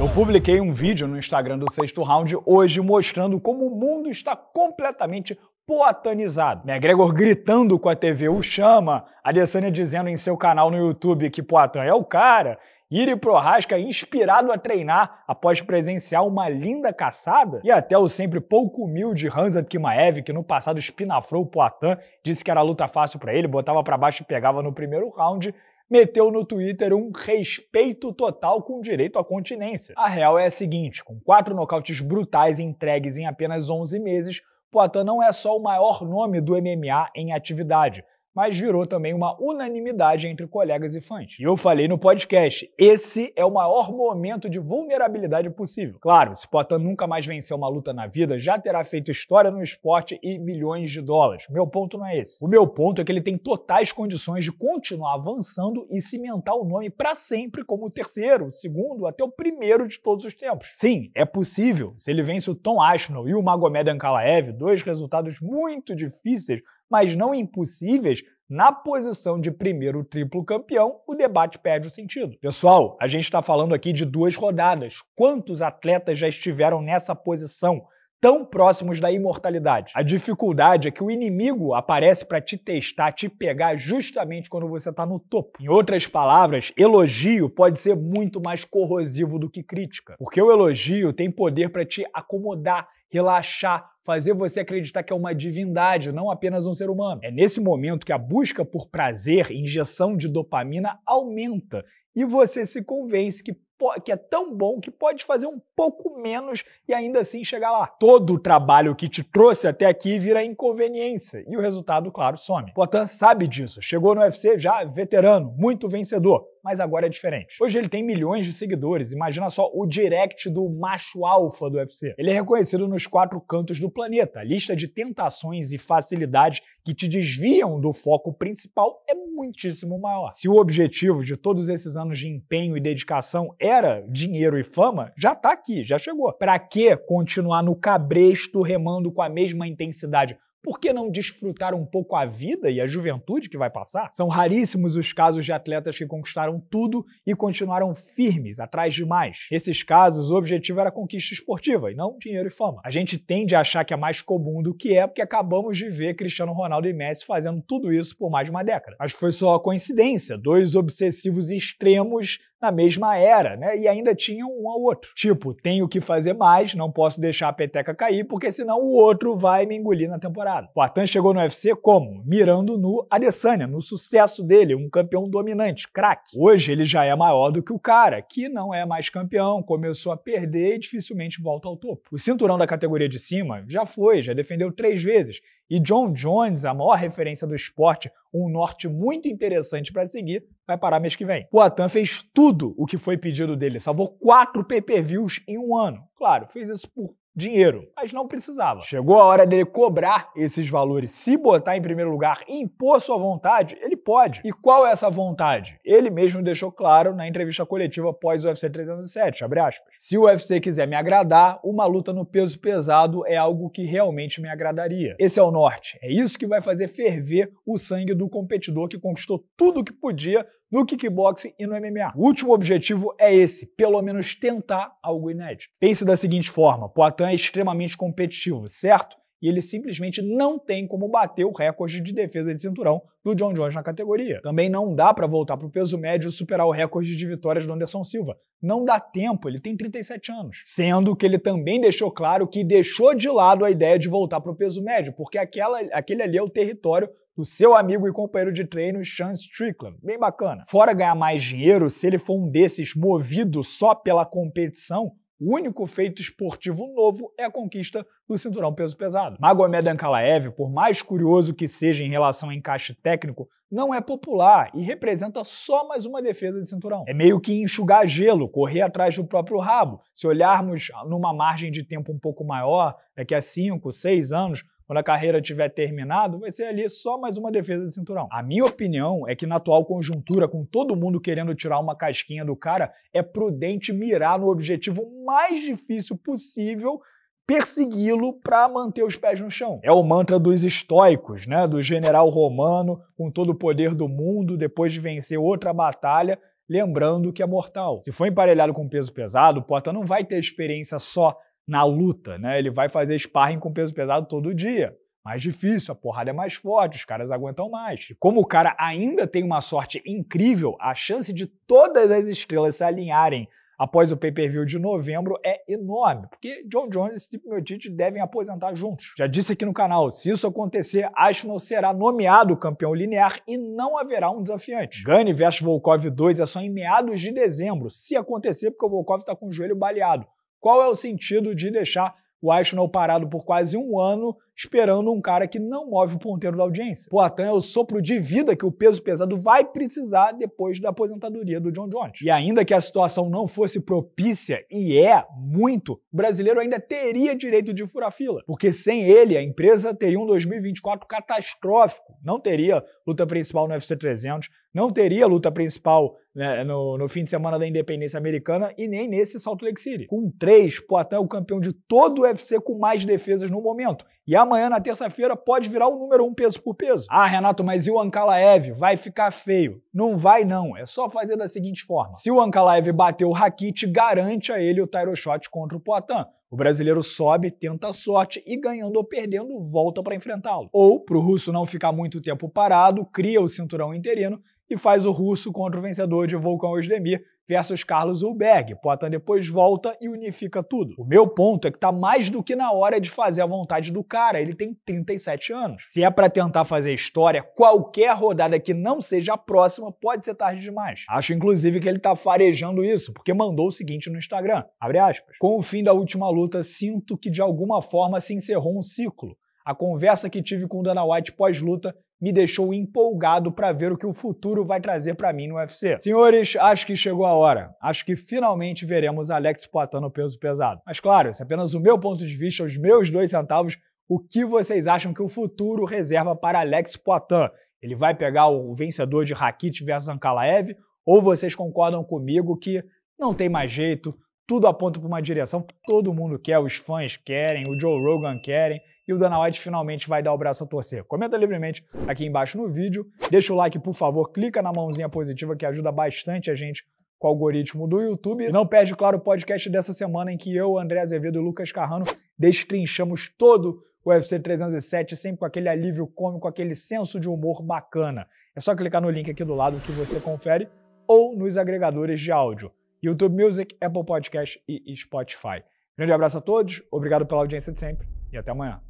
Eu publiquei um vídeo no Instagram do sexto round hoje mostrando como o mundo está completamente poatanizado. McGregor gritando com a TV o chama, Adesanya dizendo em seu canal no YouTube que Poatan é o cara, Iri Prohaska inspirado a treinar após presenciar uma linda caçada, e até o sempre pouco humilde Hanzat Kimaev, que no passado espinafrou o Poatan, disse que era luta fácil para ele, botava para baixo e pegava no primeiro round, meteu no Twitter um respeito total com direito à continência. A real é a seguinte: com quatro nocautes brutais entregues em apenas 11 meses, Poitin não é só o maior nome do MMA em atividade mas virou também uma unanimidade entre colegas e fãs. E eu falei no podcast, esse é o maior momento de vulnerabilidade possível. Claro, se Potan nunca mais vencer uma luta na vida, já terá feito história no esporte e milhões de dólares. Meu ponto não é esse. O meu ponto é que ele tem totais condições de continuar avançando e cimentar o nome para sempre como o terceiro, o segundo, até o primeiro de todos os tempos. Sim, é possível. Se ele vence o Tom Aspinall e o Magomed Ankalaev, dois resultados muito difíceis mas não impossíveis, na posição de primeiro triplo campeão, o debate perde o sentido. Pessoal, a gente está falando aqui de duas rodadas. Quantos atletas já estiveram nessa posição? Tão próximos da imortalidade. A dificuldade é que o inimigo aparece para te testar, te pegar justamente quando você está no topo. Em outras palavras, elogio pode ser muito mais corrosivo do que crítica, porque o elogio tem poder para te acomodar, relaxar, fazer você acreditar que é uma divindade, não apenas um ser humano. É nesse momento que a busca por prazer, injeção de dopamina aumenta e você se convence que que é tão bom que pode fazer um pouco menos e ainda assim chegar lá. Todo o trabalho que te trouxe até aqui vira inconveniência e o resultado, claro, some. Potan sabe disso. Chegou no UFC já veterano, muito vencedor mas agora é diferente. Hoje ele tem milhões de seguidores, imagina só o direct do macho alfa do UFC. Ele é reconhecido nos quatro cantos do planeta. A lista de tentações e facilidades que te desviam do foco principal é muitíssimo maior. Se o objetivo de todos esses anos de empenho e dedicação era dinheiro e fama, já tá aqui, já chegou. Para que continuar no cabresto remando com a mesma intensidade? Por que não desfrutar um pouco a vida e a juventude que vai passar? São raríssimos os casos de atletas que conquistaram tudo e continuaram firmes, atrás de mais. Esses casos, o objetivo era conquista esportiva e não dinheiro e fama. A gente tende a achar que é mais comum do que é, porque acabamos de ver Cristiano Ronaldo e Messi fazendo tudo isso por mais de uma década. Mas foi só coincidência, dois obsessivos extremos na mesma era, né? E ainda tinham um ao outro. Tipo, tenho que fazer mais, não posso deixar a peteca cair, porque senão o outro vai me engolir na temporada. O Atan chegou no UFC como? Mirando no Adesanya, no sucesso dele, um campeão dominante, craque. Hoje ele já é maior do que o cara, que não é mais campeão, começou a perder e dificilmente volta ao topo. O cinturão da categoria de cima já foi, já defendeu três vezes. E John Jones, a maior referência do esporte, um norte muito interessante para seguir, vai parar mês que vem. O Atan fez tudo o que foi pedido dele, salvou quatro pay-per-views em um ano. Claro, fez isso por dinheiro, mas não precisava. Chegou a hora dele cobrar esses valores, se botar em primeiro lugar e impor sua vontade, ele pode. E qual é essa vontade? Ele mesmo deixou claro na entrevista coletiva pós UFC 307, Se o UFC quiser me agradar, uma luta no peso pesado é algo que realmente me agradaria. Esse é o norte. É isso que vai fazer ferver o sangue do competidor que conquistou tudo o que podia no kickboxing e no MMA. O último objetivo é esse, pelo menos tentar algo inédito. Pense da seguinte forma, Poitin é extremamente competitivo, certo? e ele simplesmente não tem como bater o recorde de defesa de cinturão do John Jones na categoria. Também não dá para voltar para o peso médio e superar o recorde de vitórias do Anderson Silva. Não dá tempo, ele tem 37 anos. Sendo que ele também deixou claro que deixou de lado a ideia de voltar para o peso médio, porque aquela, aquele ali é o território do seu amigo e companheiro de treino Sean Strickland. Bem bacana. Fora ganhar mais dinheiro, se ele for um desses movido só pela competição, o único feito esportivo novo é a conquista do cinturão peso pesado. Magomed Ankalaev, por mais curioso que seja em relação a encaixe técnico, não é popular e representa só mais uma defesa de cinturão. É meio que enxugar gelo, correr atrás do próprio rabo. Se olharmos numa margem de tempo um pouco maior, daqui a 5, 6 anos, quando a carreira tiver terminado, vai ser ali só mais uma defesa de cinturão. A minha opinião é que na atual conjuntura, com todo mundo querendo tirar uma casquinha do cara, é prudente mirar no objetivo mais difícil possível persegui-lo para manter os pés no chão. É o mantra dos estoicos, né, do general romano com todo o poder do mundo depois de vencer outra batalha, lembrando que é mortal. Se for emparelhado com peso pesado, o Porta não vai ter experiência só na luta, né? Ele vai fazer sparring com peso pesado todo dia. Mais difícil, a porrada é mais forte, os caras aguentam mais. Como o cara ainda tem uma sorte incrível, a chance de todas as estrelas se alinharem após o pay-per-view de novembro é enorme, porque John Jones e Steve Miocic devem aposentar juntos. Já disse aqui no canal, se isso acontecer, Aspinall será nomeado campeão linear e não haverá um desafiante. Gane vs Volkov 2 é só em meados de dezembro, se acontecer, porque o Volkov está com o joelho baleado. Qual é o sentido de deixar o Arsenal parado por quase um ano esperando um cara que não move o ponteiro da audiência. Poitin é o sopro de vida que o peso pesado vai precisar depois da aposentadoria do John Jones. E ainda que a situação não fosse propícia, e é muito, o brasileiro ainda teria direito de furar fila, porque sem ele a empresa teria um 2024 catastrófico, não teria luta principal no UFC 300, não teria luta principal né, no, no, fim de semana da independência americana e nem nesse Salt Lake City. Com três, Poitin é o campeão de todo o UFC com mais defesas no momento. E amanhã, na terça-feira, pode virar o número um peso por peso. Ah, Renato, mas e o Ankalaev? Vai ficar feio. Não vai não, é só fazer da seguinte forma. Se o Ankalaev bater o Rakit, garante a ele o Tyro Shot contra o Poitin. O brasileiro sobe, tenta a sorte e ganhando ou perdendo volta para enfrentá-lo. Ou, para o russo não ficar muito tempo parado, cria o cinturão interino e faz o russo contra o vencedor de Volkan Özdemir versus Carlos Ulberg. Poitin depois volta e unifica tudo. O meu ponto é que tá mais do que na hora de fazer a vontade do cara, ele tem 37 anos. Se é para tentar fazer história, qualquer rodada que não seja a próxima pode ser tarde demais. Acho inclusive que ele tá farejando isso, porque mandou o seguinte no Instagram, abre aspas, com o fim da última luta, sinto que de alguma forma se encerrou um ciclo. A conversa que tive com o Dana White pós-luta me deixou empolgado para ver o que o futuro vai trazer para mim no UFC. Senhores, acho que chegou a hora. Acho que finalmente veremos Alex Poitin no peso pesado. Mas claro, esse é apenas o meu ponto de vista, os meus dois centavos. O que vocês acham que o futuro reserva para Alex Poitin? Ele vai pegar o vencedor de Rakit versus Ankalaev? Ou vocês concordam comigo que não tem mais jeito, tudo aponta para uma direção, todo mundo quer, os fãs querem, o Joe Rogan querem, e o Dana White finalmente vai dar o braço a torcer. Comenta livremente aqui embaixo no vídeo, deixa o like por favor, clica na mãozinha positiva que ajuda bastante a gente com o algoritmo do YouTube. E não perde, claro, o podcast dessa semana em que eu, André Azevedo e Lucas Carrano destrinchamos todo o UFC 307, sempre com aquele alívio cômico, aquele senso de humor bacana. É só clicar no link aqui do lado que você confere ou nos agregadores de áudio. YouTube Music, Apple Podcast e Spotify. Grande abraço a todos, obrigado pela audiência de sempre e até amanhã.